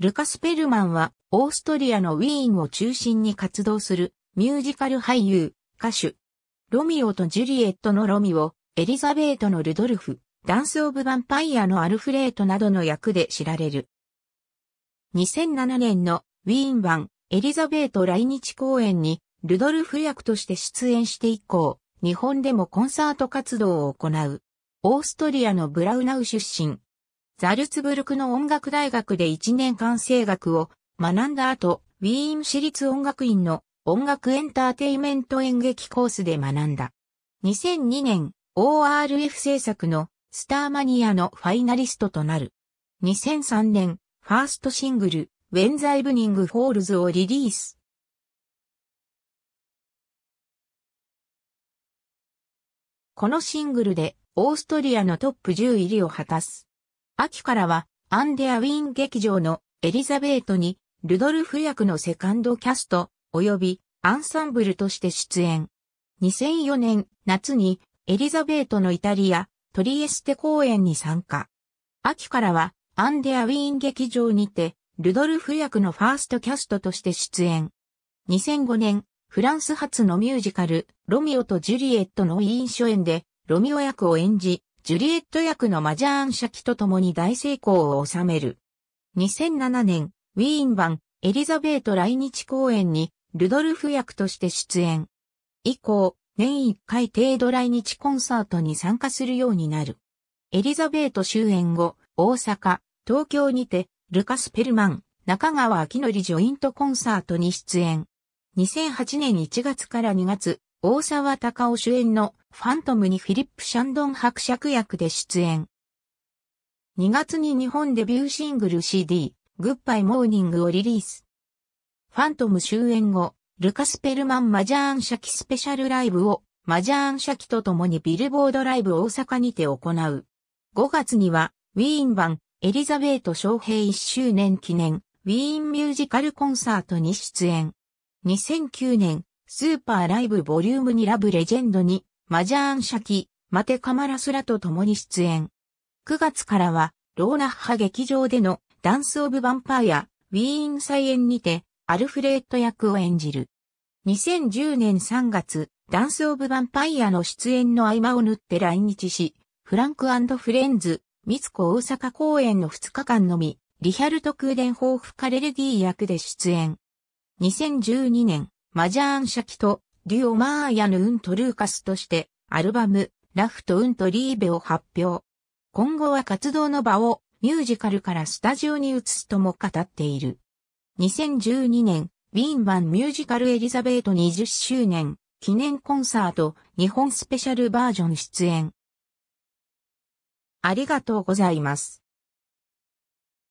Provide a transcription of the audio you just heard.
ルカス・ペルマンは、オーストリアのウィーンを中心に活動する、ミュージカル俳優、歌手。ロミオとジュリエットのロミオ、エリザベートのルドルフ、ダンス・オブ・ヴァンパイアのアルフレートなどの役で知られる。2007年のウィーン版エリザベート来日公演にルドルフ役として出演して以降、日本でもコンサート活動を行う。オーストリアのブラウナウ出身、ザルツブルクの音楽大学で1年間声楽を学んだ後、ウィーン市立音楽院の音楽エンターテイメント演劇コースで学んだ。2002年、ORF 制作のスターマニアのファイナリストとなる。2003年、ファーストシングル、ウェンザイブニングホールズをリリース。このシングルで、オーストリアのトップ10入りを果たす。秋からは、アンデアウィン劇場のエリザベートに、ルドルフ役のセカンドキャスト、及びアンサンブルとして出演。2004年夏にエリザベートのイタリア、トリエステ公演に参加。秋からはアンデアウィーン劇場にて、ルドルフ役のファーストキャストとして出演。2005年、フランス発のミュージカル、ロミオとジュリエットの委員初演で、ロミオ役を演じ、ジュリエット役のマジャーン・シャキと共に大成功を収める。2007年、ウィーン版エリザベート来日公演にルドルフ役として出演。以降、年1回程度来日コンサートに参加するようになる。エリザベート終演後、大阪、東京にて、ルカス・ペルマン、中川明則ジョイントコンサートに出演。2008年1月から2月、大沢隆夫主演のファントムにフィリップ・シャンドン伯爵役で出演。2月に日本デビューシングル CD、グッバイ・モーニングをリリース。ファントム終演後、ルカス・ペルマン・マジャーン・シャキスペシャルライブを、マジャーン・シャキと共にビルボードライブ大阪にて行う。5月には、ウィーン版、エリザベート・昌平1周年記念、ウィーンミュージカルコンサートに出演。2009年、スーパーライブボリューム2ラブレジェンドにマジャーン・シャキ、マテ・カマラスラと共に出演。9月からは、ローナッハ劇場でのダンス・オブ・ヴァンパイア、ウィーン再演にて、アルフレッド役を演じる。2010年3月、ダンス・オブ・ヴァンパイアの出演の合間を縫って来日し、フランクフレンズ、三つ子大阪公演の2日間のみ、リヒャルト・クーデンホーフ・カレルギー役で出演。2012年、マジャーン・シャキとデュオ・マーヤヌ・ウント・ルーカスとして、アルバム、ラフト・ウント・リーベを発表。今後は活動の場をミュージカルからスタジオに移すとも語っている。2012年、ウィーン版ミュージカルエリザベート20周年記念コンサート日本スペシャルバージョン出演。ありがとうございます。